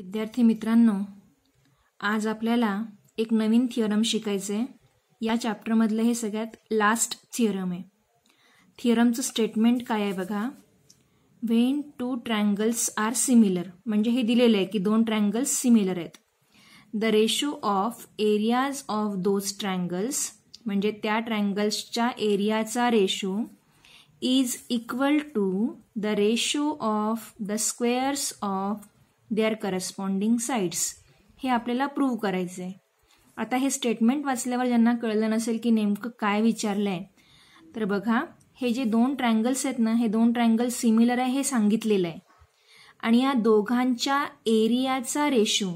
विद्यार्थी मित्रांनो आज आपल्याला एक नवीन थिअरम शिकायचं आहे या चॅप्टरमधलं हे सगळ्यात लास्ट थिअरम आहे थिअरमचं स्टेटमेंट काय आहे बघा Wien two triangles R similar म्हणजे हे दिलेलं आहे की दोन ट्रँगल्स सिमिलर आहेत the ratio of areas of those triangles म्हणजे त्या ट्रँगल्सच्या एरियाचा ratio is equal to the ratio of the squares of they are corresponding sites हे आपल्याला प्रूव्ह करायचं आहे आता हे स्टेटमेंट वाचल्यावर ज्यांना कळलं नसेल की नेमकं काय विचारलं आहे तर बघा हे जे दोन ट्रँगल्स आहेत ना हे दोन ट्रँगल्स सिमिलर आहे हे सांगितलेलं आहे आणि या दोघांच्या एरियाचा रेशो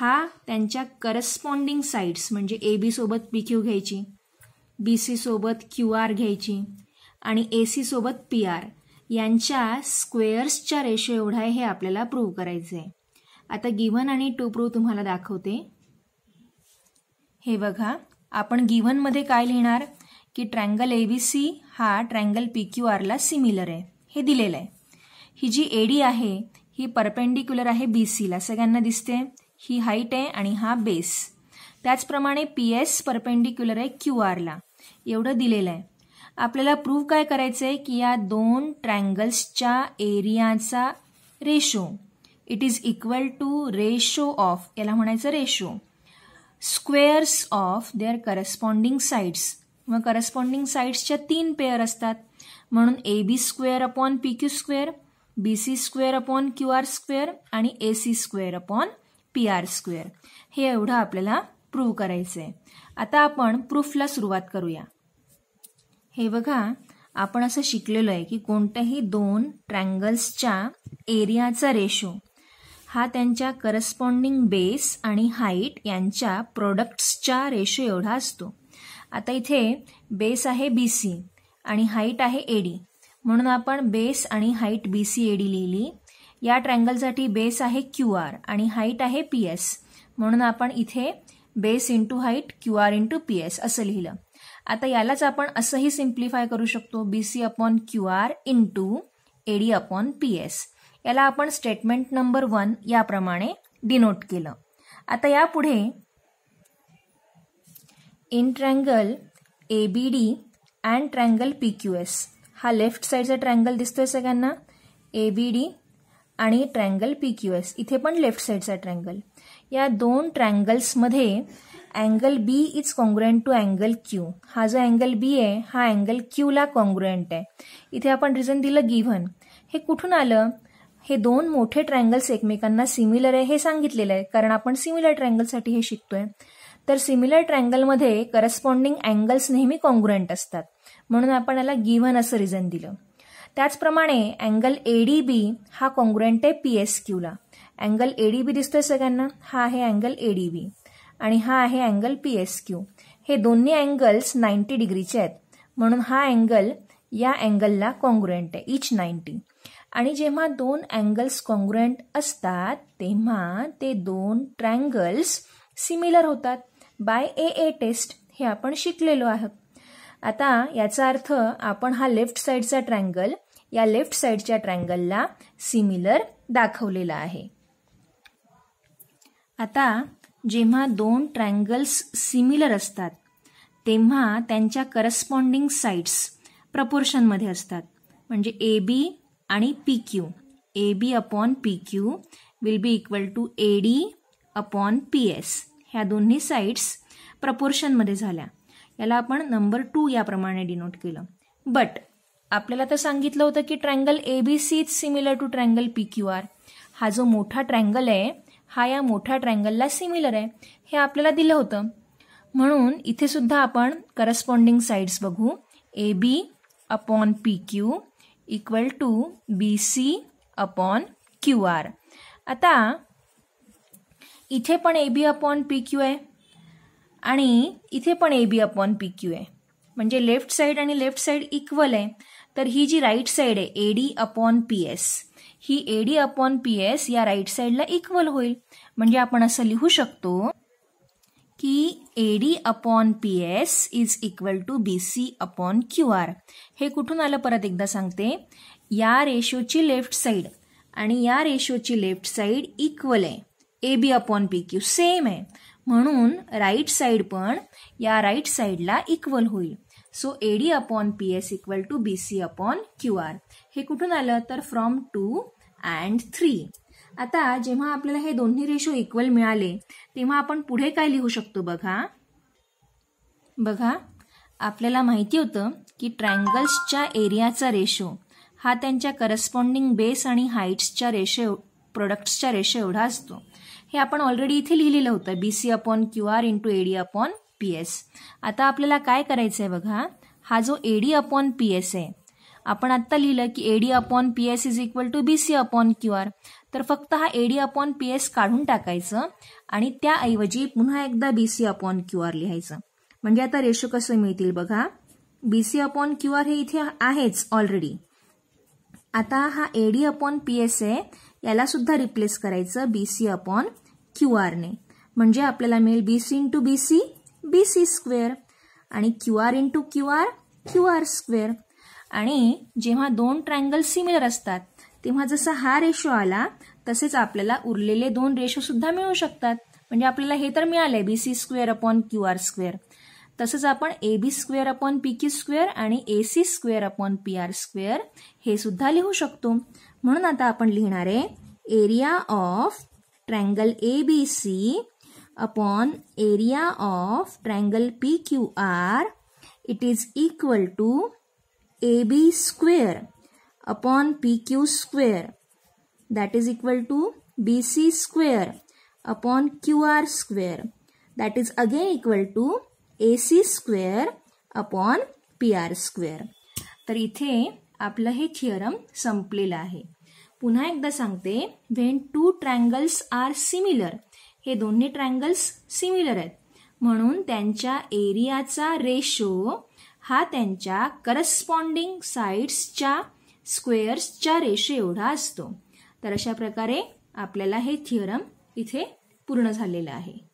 हा त्यांच्या करस्पॉन्डिंग साईट्स म्हणजे ए बी सोबत पी क्यू घ्यायची बी सी सोबत क्यू आर घ्यायची आणि ए सी सोबत पी आर यांच्या स्क्वेअर्सच्या रेशो एवढा आहे हे आपल्याला प्रूव्ह करायचं आहे आता गिव्हन आणि टू प्रूव्ह तुम्हाला दाखवते हे बघा आपण गिव्हनमध्ये काय लिहिणार की ट्रँगल ए बी सी हा ट्रँगल पी क्यू आरला सिमिलर आहे हे दिलेलं आहे ही जी एडी आहे ही परपेंडिक्युलर आहे बी सीला सगळ्यांना दिसते ही हाईट आहे आणि हा बेस त्याचप्रमाणे पी एस परपेंडिक्युलर आहे क्यू आरला एवढं दिलेलं आहे आपल्याला प्रूव्ह काय करायचं आहे की या दोन ट्रँगल्सच्या एरियाचा ratio it is equal to ratio of याला म्हणायचं ratio squares of their corresponding sides मग करस्पॉन्डिंग साईड्सच्या तीन पेअर असतात म्हणून A B square upon P Q square B C square upon Q R square आणि A C square upon P R square हे एवढं आपल्याला प्रूव्ह करायचं आहे आता आपण प्रूफला सुरुवात करूया हे बघा आपण असं शिकलेलो आहे की कोणत्याही दोन ट्रँगल्सच्या एरियाचा रेशो हा त्यांच्या करस्पॉन्डिंग बेस आणि हाईट यांच्या प्रोडक्ट्सच्या रेशो एवढा असतो आता इथे बेस आहे बी सी आणि हाईट आहे डी म्हणून आपण बेस आणि हाईट बी सी डी लिहिली या ट्रँगलसाठी बेस आहे क्यू आर आणि हाईट आहे पी एस म्हणून आपण इथे base into height Q R into P S असं लिहिलं आता यालाच आपण असंही सिम्प्लिफाय करू शकतो B C upon Q R into A D upon P S याला आपण स्टेटमेंट नंबर वन याप्रमाणे डिनोट केलं आता यापुढे in triangle A B D and triangle P Q S हा लेफ्ट साईडचा ट्रँगल दिसतोय सगळ्यांना ए बी डी आणि ट्रँगल पी क्यू एस इथे पण लेफ्ट साईडचा ट्रँगल या दोन ट्रँगल्समध्ये angle B is congruent to angle Q हा जो अँगल बी आहे हा अँगल क्यूला कॉन्ग्रुएंट आहे इथे आपण रिझन दिलं गिव्हन हे कुठून आलं हे दोन मोठे ट्रायंगल्स एकमेकांना सिमिलर आहे हे सांगितलेलं आहे कारण आपण सिमिलर ट्रँगलसाठी हे शिकतोय तर सिमिलर ट्रँगलमध्ये करस्पॉन्डिंग अँगल्स नेहमी कॉन्ग्रुएंट असतात म्हणून आपण याला गिव्हन असं रिझन दिलं त्याचप्रमाणे अँगल एडी बी हा कॉन्ग्रुएंट आहे पी एस क्यूला अँगल बी दिसतोय सगळ्यांना हा आहे अँगल बी आणि हा आहे अँगल पी एस क्यू हे दोन्ही अँगल्स नाईन्टी डिग्रीचे आहेत म्हणून हा अँगल या अँगलला कॉन्ग्रुएंट आहे इच नाईन्टी आणि जेव्हा दोन अँगल्स कॉंग्रुएंट असतात तेव्हा ते दोन ट्रँगल्स सिमिलर होतात बाय ए ए टेस्ट हे आपण शिकलेलो आहोत आता याचा अर्थ आपण हा लेफ्ट साईडचा ट्रँगल या लेफ्ट साईडच्या ट्रँगलला सिमिलर दाखवलेला आहे आता जेव्हा दोन ट्रँगल्स सिमिलर असतात तेव्हा त्यांच्या करस्पॉन्डिंग साईड्स प्रपोर्शनमध्ये असतात म्हणजे ए बी आणि P Q A B upon P Q will be equal to A D upon P S ह्या दोन्ही साईड्स प्रपोर्शनमध्ये झाल्या याला आपण नंबर टू याप्रमाणे डिनोट केलं बट आपल्याला तर सांगितलं होतं की triangle A B C is similar to triangle P Q R हा जो मोठा ट्रँगल आहे हा या मोठ्या ट्रँगलला सिमिलर आहे हे आपल्याला दिलं होतं म्हणून इथे सुद्धा आपण करस्पॉन्डिंग साईड्स बघू A B upon P Q equal to B C upon Q R आता इथे पण A B upon P Q आहे आणि इथे पण A B upon P Q आहे म्हणजे लेफ्ट साईड आणि लेफ्ट साईड इक्वल आहे तर ही जी राईट साईड आहे A D upon P S ही एडी अपॉन पी एस या राईट साईडला इक्वल होईल म्हणजे आपण असं लिहू शकतो की A D upon P S is equal to B C upon Q R हे कुठून आलं परत एकदा सांगते या रेशोची लेफ्ट साईड आणि या रेशोची लेफ्ट साईड इक्वल आहे A B upon P Q same आहे म्हणून राईट साईड पण या राईट साईडला इक्वल होईल so A D upon P S equal to B C upon Q R हे कुठून आलं तर फ्रॉम टू अँड थ्री आता जेव्हा आपल्याला हे दोन्ही रेशो इक्वल मिळाले तेव्हा आपण पुढे काय लिहू शकतो बघा बघा आपल्याला माहिती होतं की ट्रँगल्सच्या एरियाचा रेशो हा त्यांच्या करस्पॉन्डिंग बेस आणि हाईट्सच्या रेशो प्रोडक्ट्सच्या रेशो एवढा असतो हे आपण ऑलरेडी इथे लिहिलेलं होतं B C upon Q R into A D upon P S आता आपल्याला काय करायचं आहे बघा हा जो एडी अपॉन पी एस आहे आपण आत्ता लिहिलं की A D upon P S is equal to B C upon Q R तर फक्त हा एडी अपॉन पी एस काढून टाकायचं आणि त्याऐवजी पुन्हा एकदा B C upon Q R लिहायचं म्हणजे आता रेशो कसं मिळतील बघा B C upon Q R हे इथे आहेच ऑलरेडी आता हा एडी अपॉन पी एस आहे याला सुद्धा रिप्लेस करायचं बी सी अपॉन क्यू आरने म्हणजे आपल्याला मिळेल B C into B C B C square आणि Q R into Q R Q R square आणि जेव्हा दोन ट्रँगल सिमिलर असतात तेव्हा जसा हा रेशो आला तसेच आपल्याला उरलेले दोन रेशो सुद्धा मिळू शकतात म्हणजे आपल्याला हे तर मिळाले B C square upon Q R square तसंच आपण A B square upon P Q square आणि A C square upon P R square हे सुद्धा लिहू शकतो म्हणून आता आपण लिहिणार आहे area of triangle A B C upon area of triangle P Q R it is equal to A B square upon P Q square that is equal to B C square upon Q R square that is again equal to A C square upon P R square तर इथे आपलं हे theorem संपलेलं आहे पुन्हा एकदा सांगते when two triangles are similar हे दोन्ही ट्रायंगल्स सिमिलर आहेत म्हणून त्यांच्या एरियाचा रेशो हा त्यांच्या करस्पॉन्डिंग साईड्सच्या स्क्वेअर्सच्या रेशो एवढा असतो तर अशा प्रकारे आपल्याला हे थिअरम इथे पूर्ण झालेलं आहे